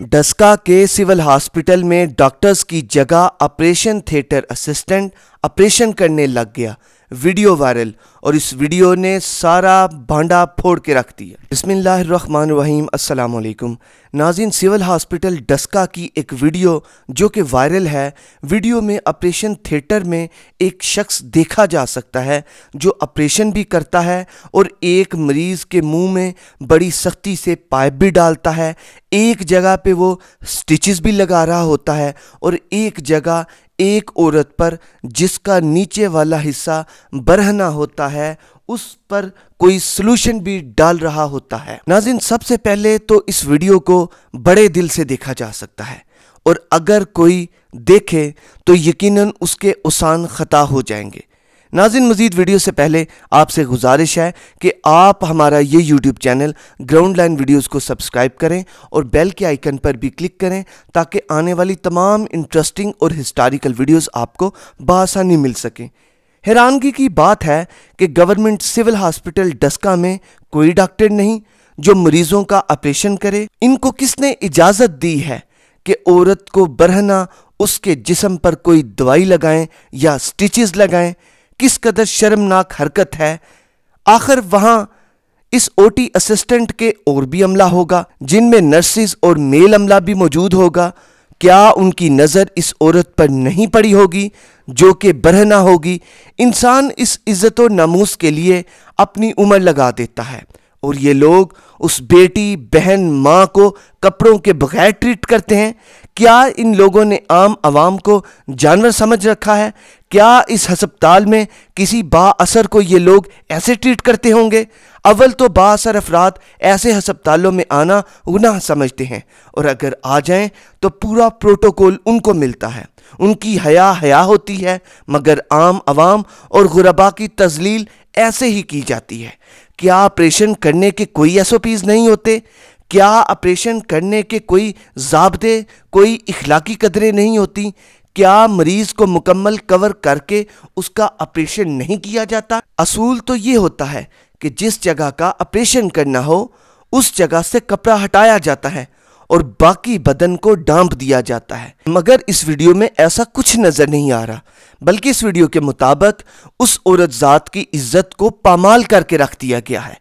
डस्का के civil hospital में doctors की जगह ऑपरेशन थिएटर असिस्टेंट ऑपरेशन करने लग गया वीडियो वायरल और इस वीडियो ने सारा भांडा फोड़ के रख दिया बसमीम असलकुम नाजिन सिविल हॉस्पिटल डस्का की एक वीडियो जो कि वायरल है वीडियो में ऑपरेशन थिएटर में एक शख्स देखा जा सकता है जो ऑपरेशन भी करता है और एक मरीज़ के मुंह में बड़ी सख्ती से पाइप भी डालता है एक जगह पे वो स्टिचेस भी लगा रहा होता है और एक जगह एक औरत पर जिसका नीचे वाला हिस्सा बरहना होता है उस पर कोई सलूशन भी डाल रहा होता है नाजिन सबसे पहले तो इस वीडियो को बड़े दिल से देखा जा सकता है और अगर कोई देखे तो यकीनन उसके उसान ख़ता हो जाएंगे नाजिन मजीद वीडियो से पहले आपसे गुजारिश है कि आप हमारा ये YouTube channel ground line videos को सब्सक्राइब करें और बेल के आइकन पर भी क्लिक करें ताकि आने वाली तमाम इंटरेस्टिंग और हिस्टारिकल वीडियोज़ आपको बसानी मिल सकें हैरानगी की बात है कि गवर्नमेंट सिविल हॉस्पिटल डस्का में कोई डॉक्टर नहीं जो मरीजों का ऑपरेशन करे इनको किसने इजाज़त दी है कि औरत को बरहना उसके जिसम पर कोई दवाई लगाएं या स्टिचेस लगाएं किस कदर शर्मनाक हरकत है आखिर वहां इस ओटी असिस्टेंट के और भी अमला होगा जिनमें नर्सिस और मेल अमला भी मौजूद होगा क्या उनकी नज़र इस औरत पर नहीं पड़ी होगी जो कि बरहना होगी इंसान इस इज़्ज़त नामूस के लिए अपनी उम्र लगा देता है और ये लोग उस बेटी बहन माँ को कपड़ों के बगैर ट्रीट करते हैं क्या इन लोगों ने आम आवाम को जानवर समझ रखा है क्या इस हस्पताल में किसी बासर को ये लोग ऐसे ट्रीट करते होंगे अव्वल तो बासर अफराद ऐसे हस्पतालों में आना गुनाह समझते हैं और अगर आ जाएं तो पूरा प्रोटोकॉल उनको मिलता है उनकी हया हया होती है मगर आम आवाम और गुरबा की तजलील ऐसे ही की जाती है क्या ऑपरेशन करने के कोई एस नहीं होते क्या ऑपरेशन करने के कोई जबते कोई इखलाकी कदरें नहीं होती क्या मरीज़ को मुकम्मल कवर करके उसका ऑपरेशन नहीं किया जाता असूल तो ये होता है कि जिस जगह का ऑपरेशन करना हो उस जगह से कपड़ा हटाया जाता है और बाकी बदन को डांप दिया जाता है मगर इस वीडियो में ऐसा कुछ नज़र नहीं आ रहा बल्कि इस वीडियो के मुताबिक उस औरत ज़ात की इज्जत को पामाल करके रख दिया गया है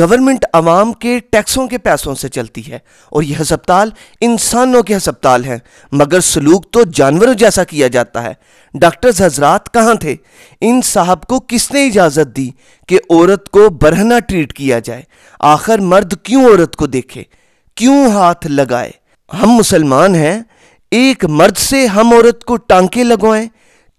गवर्नमेंट आवाम के टैक्सों के पैसों से चलती है और यह हस्पताल इंसानों के हस्पताल हैं मगर सलूक तो जानवरों जैसा किया जाता है डॉक्टर्स हजरात कहाँ थे इन साहब को किसने इजाज़त दी कि औरत को बरहना ट्रीट किया जाए आखिर मर्द क्यों औरत को देखे क्यों हाथ लगाए हम मुसलमान हैं एक मर्द से हम औरत को टांके लगवाएं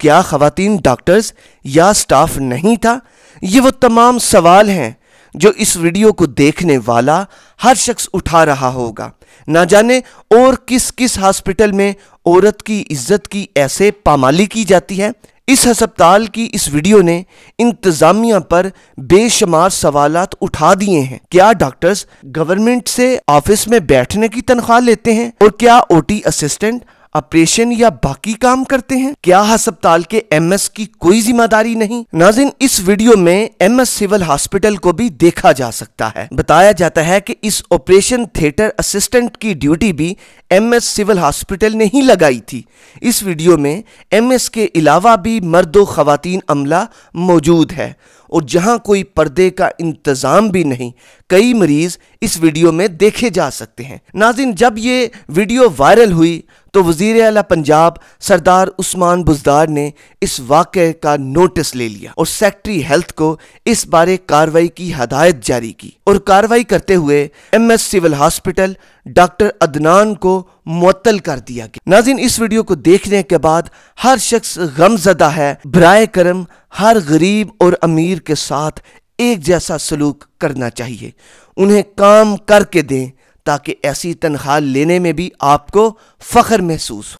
क्या खातन डॉक्टर्स या स्टाफ नहीं था ये वो तमाम सवाल हैं जो इस वीडियो को देखने वाला हर शख्स उठा रहा होगा ना जाने और किस किस हॉस्पिटल में औरत की इज्जत की ऐसे पामाली की जाती है इस हस्पताल की इस वीडियो ने इंतजामिया पर बेशुमार सवाल उठा दिए हैं क्या डॉक्टर्स गवर्नमेंट से ऑफिस में बैठने की तनख्वाह लेते हैं और क्या ओटी असिस्टेंट ऑपरेशन या बाकी काम करते हैं क्या अस्पताल के एमएस की कोई जिम्मेदारी नहीं नाजिन इस वीडियो में एमएस सिविल हॉस्पिटल को भी देखा जा सकता है बताया जाता है कि इस ऑपरेशन थिएटर असिस्टेंट की ड्यूटी भी एमएस सिविल हॉस्पिटल ने ही लगाई थी इस वीडियो में एमएस के अलावा भी मर्द व खातन अमला मौजूद है और जहां कोई पर्दे का इंतज़ाम भी नहीं कई मरीज़ इस वीडियो में देखे जा सकते हैं नाजिन जब ये वीडियो वायरल हुई तो वजीर अला पंजाब सरदार उस्मान बुजदार ने इस वाक़े का नोटिस ले लिया और सेक्ट्री हेल्थ को इस बारे कार्रवाई की हदायत जारी की और कार्रवाई करते हुए M S civil hospital doctor Adnan को मुअत्तल कर दिया गया नाजिन इस वीडियो को देखने के बाद हर शख्स गमजदा है बर करम हर गरीब और अमीर के साथ एक जैसा सलूक करना चाहिए उन्हें काम करके दें ताकि ऐसी तनख्वाह लेने में भी आपको फ़ख्र महसूस हो